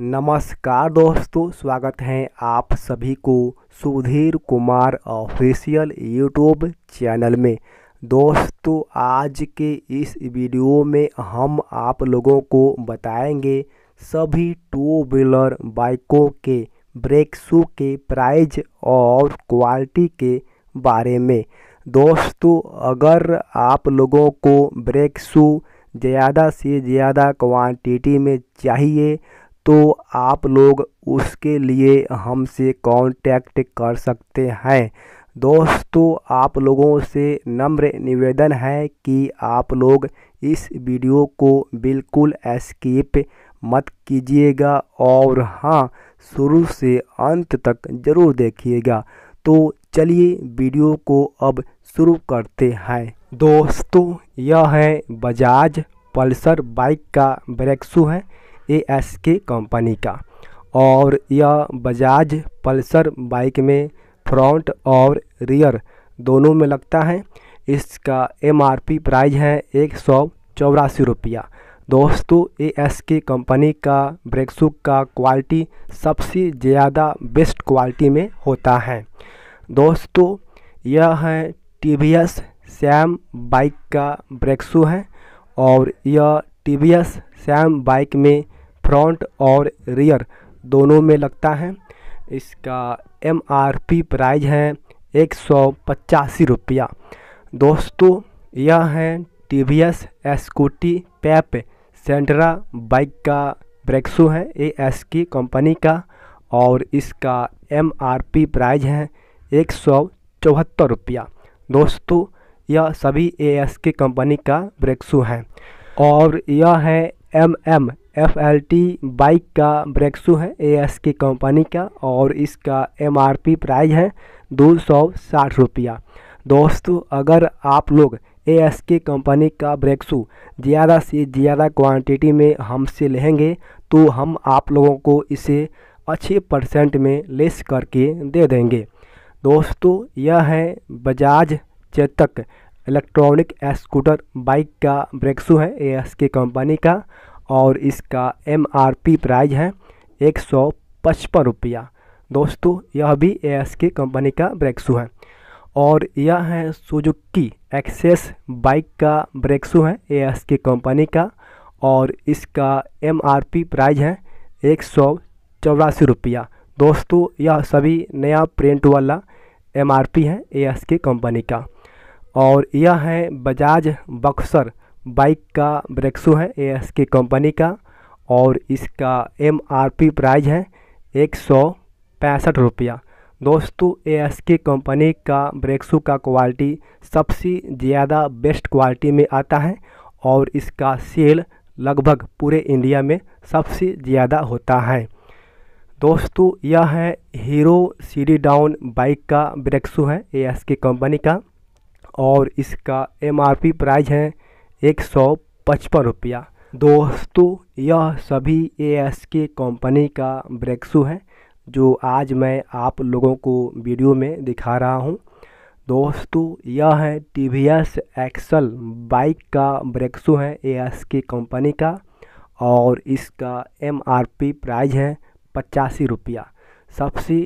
नमस्कार दोस्तों स्वागत है आप सभी को Sudhir Kumar official YouTube channel में दोस्तों आज के इस वीडियो में हम आप लोगों को बताएंगे सभी टू व्हीलर बाइकों के ब्रेक शू के प्राइस और क्वालिटी के बारे में दोस्तों अगर आप लोगों को ब्रेक शू ज़्यादा से ज़्यादा क्वांटिटी में चाहिए तो आप लोग उसके लिए हमसे कांटेक्ट कर सकते हैं दोस्तों आप लोगों से नम्र निवेदन है कि आप लोग इस वीडियो को बिल्कुल स्किप मत कीजिएगा और हाँ शुरू से अंत तक ज़रूर देखिएगा तो चलिए वीडियो को अब शुरू करते हैं दोस्तों यह है बजाज पल्सर बाइक का ब्रेक शू है ए एस के कंपनी का और यह बजाज पल्सर बाइक में फ्रंट और रियर दोनों में लगता है इसका एम आर पी प्राइज है एक सौ चौरासी रुपया दोस्तों ए एस के कंपनी का ब्रेक शू का क्वालिटी सबसे ज़्यादा बेस्ट क्वालिटी में होता है दोस्तों यह है टी वी एस सैम बाइक का ब्रेक शू है और यह टी वी एस सैम बाइक में फ्रंट और रियर दोनों में लगता है इसका एम आर पी प्राइज है एक सौ पचासी रुपया दोस्तों यह है T V S Scooty Pep सेंट्रा बाइक का ब्रेक्सो है ए एस की कंपनी का और इसका एम आर पी प्राइज है एक सौ चौहत्तर रुपया दोस्तों यह सभी ए एस की कंपनी का ब्रेक्सो है और यह है M M F L T bike का ब्रेक शू है ए एस की कंपनी का और इसका एम आर पी प्राइज है दो सौ साठ रुपया दोस्तों अगर आप लोग ए एस के कंपनी का ब्रेक शू ज़्यादा से ज़्यादा क्वांटिटी में हमसे लेंगे तो हम आप लोगों को इसे अच्छे परसेंट में लेस करके दे देंगे दोस्तों यह है Bajaj Chetak electronic scooter bike का ब्रेक शू है ए एस के कंपनी का और इसका एम आर पी प्राइज है एक सौ पचपन रुपया दोस्तों यह भी ए एस के कंपनी का ब्रेक शू है और यह है सुजुकी एक्सेस बाइक का ब्रेक शू है ए एस के कंपनी का और इसका एम आर पी प्राइज है एक सौ चौरासी रुपया दोस्तों यह सभी नया प्रिंट वाला एम आर पी है ए एस के कंपनी का और यह है बजाज बक्सर बाइक का ब्रेक्सो है ए एस के कंपनी का और इसका एम आर पी प्राइज है एक सौ पैंसठ रुपया दोस्तों ए एस के कंपनी का ब्रेक्सो का क्वालिटी सबसे ज़्यादा बेस्ट क्वालिटी में आता है और इसका सेल लगभग पूरे इंडिया में सबसे ज़्यादा होता है दोस्तों यह है हीरो सीडी डाउन बाइक का ब्रेक्सो है ए एस के कंपनी का और इसका एम आर पी प्राइज है एक सौ पचपन रुपया दोस्तों यह सभी ए एस के कंपनी का ब्रेक्सू है जो आज मैं आप लोगों को वीडियो में दिखा रहा हूं दोस्तों यह है T V S XL bike का ब्रेक्सू है ए एस के कंपनी का और इसका एम आर पी प्राइज है पचासी रुपया सबसे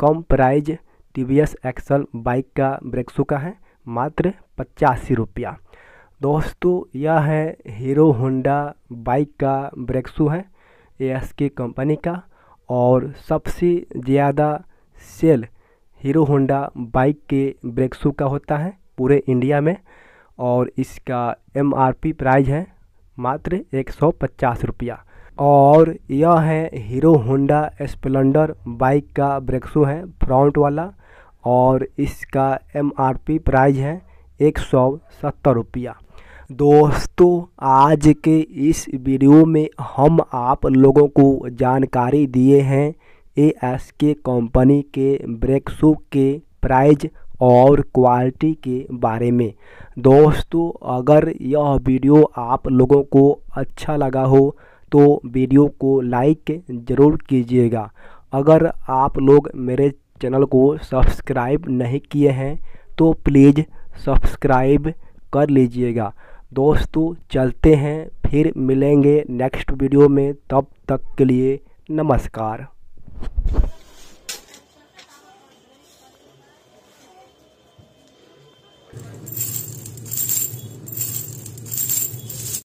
कम price T V S XL bike का ब्रेक्सू का है मात्र पचासी रुपया दोस्तों यह है हीरो होंडा बाइक का ब्रेक शू है ए एस के कंपनी का और सबसे ज़्यादा सेल हीरो होंडा बाइक के ब्रेक शू का होता है पूरे इंडिया में और इसका एम आर पी प्राइज है मात्र एक सौ पचास रुपया और यह है हीरो होंडा स्प्लेंडर बाइक का ब्रेक शू है फ्रंट वाला और इसका एम आर पी प्राइज है एक सौ सत्तर रुपया दोस्तों आज के इस वीडियो में हम आप लोगों को जानकारी दिए हैं ए एस के कंपनी के ब्रेक शू के प्राइज और क्वालिटी के बारे में दोस्तों अगर यह वीडियो आप लोगों को अच्छा लगा हो तो वीडियो को लाइक ज़रूर कीजिएगा अगर आप लोग मेरे चैनल को सब्सक्राइब नहीं किए हैं तो प्लीज़ सब्सक्राइब कर लीजिएगा दोस्तों चलते हैं फिर मिलेंगे नेक्स्ट वीडियो में तब तक के लिए नमस्कार